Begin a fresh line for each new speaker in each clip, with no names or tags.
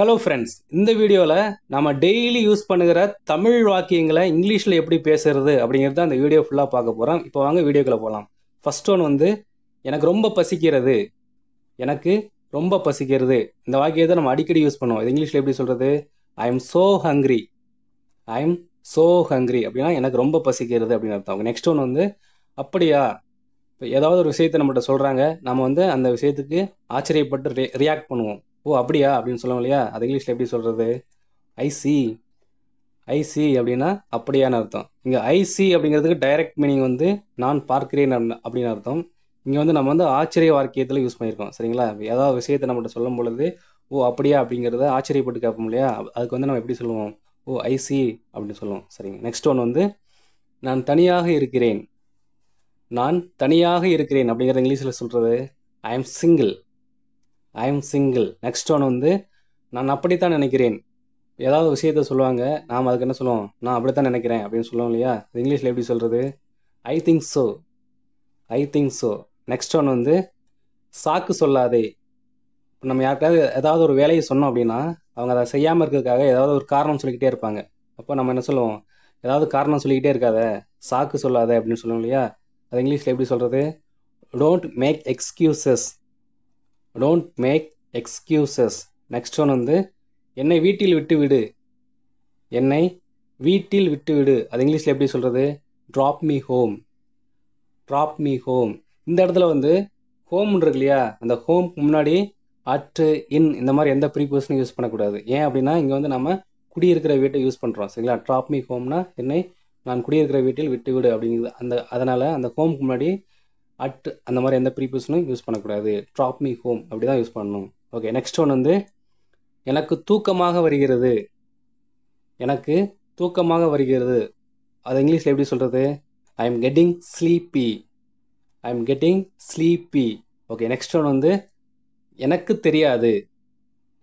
hello friends இந்த வீடியோவில் நம்ம டெய்லி யூஸ் பண்ணுகிற தமிழ் வாக்கியங்களை இங்கிலீஷில் எப்படி பேசுறது அப்படிங்கிறத அந்த வீடியோ ஃபுல்லாக பார்க்க போகிறோம் இப்போ வாங்க வீடியோக்குள்ளே போகலாம் ஃபஸ்ட் ஒன் வந்து எனக்கு ரொம்ப பசிக்கிறது எனக்கு ரொம்ப பசிக்கிறது இந்த வாக்கியத்தை நம்ம அடிக்கடி யூஸ் பண்ணுவோம் இது இங்கிலீஷில் எப்படி சொல்கிறது I am so hungry I am so hungry அப்படின்னா எனக்கு ரொம்ப பசிக்கிறது அப்படின்னு அர்த்தம் நெக்ஸ்ட் ஒன் வந்து அப்படியா இப்போ ஏதாவது ஒரு விஷயத்தை நம்மகிட்ட சொல்கிறாங்க நம்ம வந்து அந்த விஷயத்துக்கு ஆச்சரியப்பட்டு ரியாக்ட் பண்ணுவோம் ஓ அப்படியா அப்படின்னு சொல்லுவோம் இல்லையா அது இங்கிலீஷில் எப்படி சொல்கிறது ஐசி ஐசி அப்படின்னா அப்படியான அர்த்தம் இங்கே ஐசி அப்படிங்கிறதுக்கு டைரக்ட் மீனிங் வந்து நான் பார்க்கிறேன் அப்படின்னு அர்த்தம் இங்கே வந்து நம்ம வந்து ஆச்சரிய வாக்கியத்தில் யூஸ் பண்ணியிருக்கோம் சரிங்களா ஏதாவது விஷயத்தை நம்மகிட்ட சொல்லும் பொழுது ஓ அப்படியா அப்படிங்கிறத ஆச்சரியப்பட்டு கேட்போம் இல்லையா அதுக்கு வந்து நம்ம எப்படி சொல்லுவோம் ஓ ஐசி அப்படின்னு சொல்லுவோம் சரிங்க நெக்ஸ்ட் ஒன் வந்து நான் தனியாக இருக்கிறேன் நான் தனியாக இருக்கிறேன் அப்படிங்கிறத இங்கிலீஷில் சொல்கிறது I am single I am single next one வந்து நான் அப்படித்தான் நினைக்கிறேன் ஏதாவது விஷயத்த சொல்லுவாங்க நாம் அதுக்கு என்ன சொல்லுவோம் நான் அப்படித்தான் நினைக்கிறேன் அப்படின்னு சொல்லுவோம் இல்லையா இங்கிலீஷில் எப்படி சொல்கிறது I think so I think so next ஒன்று வந்து சாக்கு சொல்லாதே இப்போ நம்ம யாருக்காவது ஏதாவது ஒரு வேலையை சொன்னோம் அப்படின்னா அவங்க அதை செய்யாமல் இருக்கிறதுக்காக ஏதாவது ஒரு காரணம் சொல்லிக்கிட்டே இருப்பாங்க அப்போ நம்ம என்ன சொல்லுவோம் ஏதாவது காரணம் சொல்லிக்கிட்டே இருக்காத சாக்கு சொல்லாத அப்படின்னு சொல்லுவோம் இல்லையா அது இங்கிலீஷில் எப்படி சொல்கிறது don't make excuses don't make excuses next one வந்து என்னை வீட்டில் விட்டு விடு என்னை வீட்டில் விட்டு விடு அது இங்கிலீஷில் எப்படி சொல்கிறது drop me home drop me home இந்த இடத்துல வந்து ஹோம் இருக்கு இல்லையா அந்த ஹோம்க்கு முன்னாடி அட் இன் இந்த மாதிரி எந்த ப்ரீபர்ஷனும் யூஸ் பண்ணக்கூடாது ஏன் அப்படின்னா இங்கே வந்து நம்ம குடியிருக்கிற வீட்டை யூஸ் பண்ணுறோம் சரிங்களா ட்ராப் மீ ஹோம்னா என்னை நான் குடியிருக்கிற வீட்டில் விட்டு விடு அப்படிங்கிறது அந்த அதனால் அந்த ஹோம்க்கு முன்னாடி அட் அந்த மாதிரி எந்த ப்ரீபியூஷனும் யூஸ் பண்ணக்கூடாது ட்ராப் மீ ஹோம் அப்படி தான் யூஸ் பண்ணணும் ஓகே நெக்ஸ்ட் ஒன் வந்து எனக்கு தூக்கமாக வருகிறது எனக்கு தூக்கமாக வருகிறது அது இங்கிலீஷில் எப்படி சொல்கிறது I am getting sleepy I am getting sleepy okay next one வந்து எனக்கு தெரியாது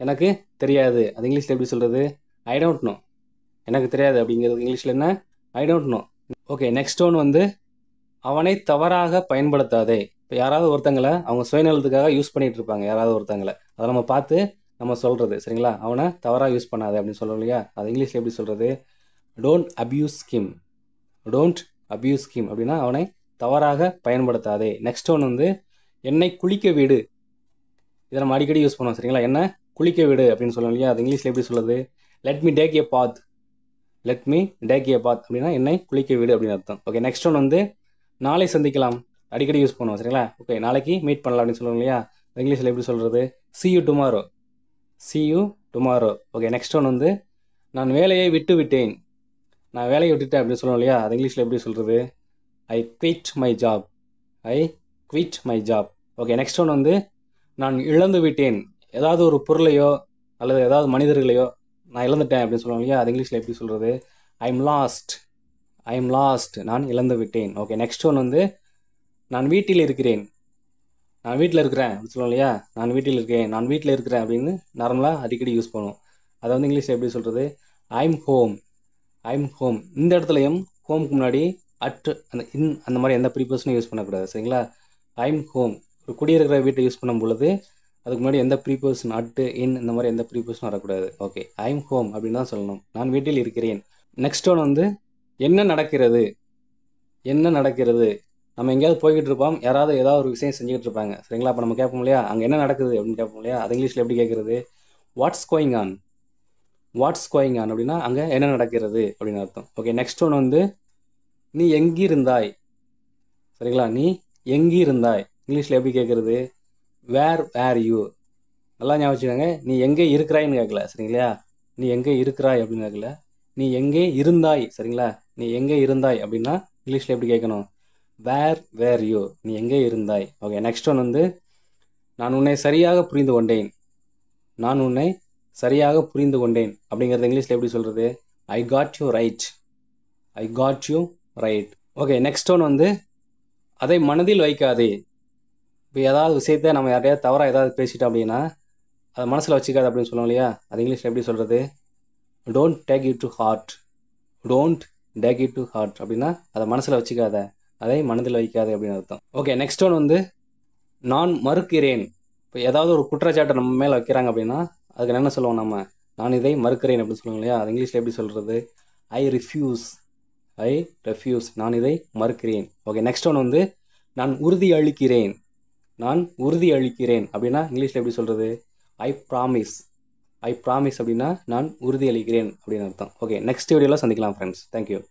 எனக்கு தெரியாது அது இங்கிலீஷில் எப்படி சொல்கிறது ஐ டோன்ட் நோ எனக்கு தெரியாது அப்படிங்கிறது இங்கிலீஷில் என்ன I don't know okay next one வந்து அவனை தவறாக பயன்படுத்தாதே இப்போ யாராவது ஒருத்தங்களை அவங்க சுயநலத்துக்காக யூஸ் பண்ணிகிட்டு இருப்பாங்க யாராவது ஒருத்தங்களை அதை நம்ம பார்த்து நம்ம சொல்கிறது சரிங்களா அவனை தவறாக யூஸ் பண்ணாதே அப்படின்னு சொல்கிறோம் இல்லையா அது இங்கிலீஷில் எப்படி சொல்கிறது don't abuse scheme don't abuse scheme அப்படின்னா அவனை தவறாக பயன்படுத்தாதே நெக்ஸ்ட் ஒன்று வந்து என்னை குளிக்க வீடு இதை நம்ம அடிக்கடி யூஸ் பண்ணுவோம் சரிங்களா என்ன குளிக்க வீடு அப்படின்னு சொல்லணும் இல்லையா அது இங்கிலீஷில் எப்படி சொல்லுது let me take a bath let me take a bath அப்படின்னா என்னை குளிக்க வீடு அப்படின்னு அர்த்தம் ஓகே நெக்ஸ்ட் ஒன் வந்து நாளை சந்திக்கலாம் அடிக்கடி யூஸ் பண்ணுவோம் சரிங்களா ஓகே நாளைக்கு மீட் பண்ணலாம் அப்படின்னு சொல்லுவோம் இல்லையா இங்கிலீஷில் எப்படி சொல்கிறது see you tomorrow see you tomorrow okay next one வந்து நான் வேலையை விட்டு விட்டேன் நான் வேலையை விட்டுட்டேன் அப்படின்னு சொல்லுவோம் இல்லையா அது இங்கிலீஷில் எப்படி சொல்கிறது I quit my job I quit my job okay next one வந்து நான் இழந்து விட்டேன் ஏதாவது ஒரு பொருளையோ அல்லது ஏதாவது மனிதர்களையோ நான் இழந்துட்டேன் அப்படின்னு சொல்லுவோம் இல்லையா அது இங்கிலீஷில் எப்படி சொல்கிறது I am lost I am lost நான் இழந்து விட்டேன் ஓகே நெக்ஸ்ட் ஒன் வந்து நான் வீட்டில் இருக்கிறேன் நான் வீட்டில் இருக்கிறேன் சொல்லுவோம் இல்லையா நான் வீட்டில் இருக்கேன் நான் வீட்டில் இருக்கிறேன் அப்படின்னு நார்மலாக அடிக்கடி யூஸ் பண்ணுவோம் அதை வந்து இங்கிலீஷ் எப்படி சொல்கிறது ஐம் ஹோம் ஐம் ஹோம் இந்த இடத்துலையும் ஹோம்க்கு முன்னாடி அட் அந்த இன் அந்த மாதிரி எந்த ப்ரீபர்ஷனும் யூஸ் பண்ணக்கூடாது சரிங்களா ஐம் ஹோம் ஒரு குடியிருக்கிற வீட்டை யூஸ் பண்ணும் பொழுது அதுக்கு முன்னாடி எந்த ப்ரீபர்ஷன் அட்டு இன் இந்த மாதிரி எந்த ப்ரீபர்ஷனும் வரக்கூடாது ஓகே ஐம் ஹோம் அப்படின்னு தான் சொல்லணும் நான் வீட்டில் இருக்கிறேன் நெக்ஸ்ட் ஒன் வந்து என்ன நடக்கிறது என்ன நடக்கிறது நம்ம எங்கேயாவது போய்கிட்டு இருப்போம் யாராவது ஏதாவது ஒரு விஷயம் செஞ்சுக்கிட்டு இருப்பாங்க சரிங்களா அப்போ நம்ம கேட்போம் இல்லையா அங்கே என்ன நடக்குது அப்படின்னு கேட்போம் இல்லையா அது இங்கிலீஷில் எப்படி கேட்குறது what's going on what's going on அப்படின்னா அங்கே என்ன நடக்கிறது அப்படின்னு அர்த்தம் ஓகே நெக்ஸ்ட் ஒன்று வந்து நீ எங்கிருந்தாய் சரிங்களா நீ எங்கிருந்தாய் இங்கிலீஷில் எப்படி கேட்குறது வேர் வேர் யூ நல்லா ஞாபகம் வச்சுக்கோங்க நீ எங்கே இருக்கிறாயின்னு கேட்கல சரிங்களா நீ எங்கே இருக்கிறாய் அப்படின்னு கேட்கல நீ எங்கே இருந்தாய் சரிங்களா நீ எங்கே இருந்தாய் அப்படின்னா இங்கிலீஷில் எப்படி கேட்கணும் வேர் வேர் யூ நீ எங்கே இருந்தாய் ஓகே நெக்ஸ்ட் ஒன் வந்து நான் உன்னை சரியாக புரிந்து கொண்டேன் நான் உன்னை சரியாக புரிந்து கொண்டேன் அப்படிங்கிறது இங்கிலீஷில் எப்படி சொல்கிறது I got you right I got you right okay next one வந்து அதை மனதில் வைக்காதே இப்போ ஏதாவது விஷயத்த நம்ம யாரையாவது தவறாக ஏதாவது பேசிட்டோம் அப்படின்னா அதை மனசில் வச்சுக்காது அப்படின்னு சொல்லுவோம் இல்லையா அது இங்கிலீஷில் எப்படி சொல்கிறது don't take it to heart don't take it to heart அப்படின்னா அதை மனசில் வச்சுக்காத அதை மனதில் வைக்காது அப்படின்னு அர்த்தம் ஓகே நெக்ஸ்ட் ஒன் வந்து நான் மறுக்கிறேன் இப்போ ஏதாவது ஒரு குற்றச்சாட்டை நம்ம மேலே வைக்கிறாங்க அப்படின்னா அதுக்கு என்ன சொல்லுவோம் நம்ம நான் இதை மறுக்கிறேன் அப்படின்னு சொல்லுவோம் இல்லையா அது இங்கிலீஷில் எப்படி சொல்கிறது ஐ ரிஃப்யூஸ் ஐ ரெஃப்யூஸ் நான் இதை மறுக்கிறேன் ஓகே நெக்ஸ்ட் ஒன் வந்து நான் உறுதி அளிக்கிறேன் நான் உறுதி அளிக்கிறேன் அப்படின்னா இங்கிலீஷில் எப்படி சொல்கிறது ஐ ப்ராமிஸ் ஐ ப்ராமிஸ் அப்படின்னா நான் உறுதியளிக்கிறேன் அப்படின்னு அர்த்தம் ஓகே நெக்ஸ்ட் வீடியோவில் சந்திக்கலாம் ஃப்ரெண்ட்ஸ் தேங்க்யூ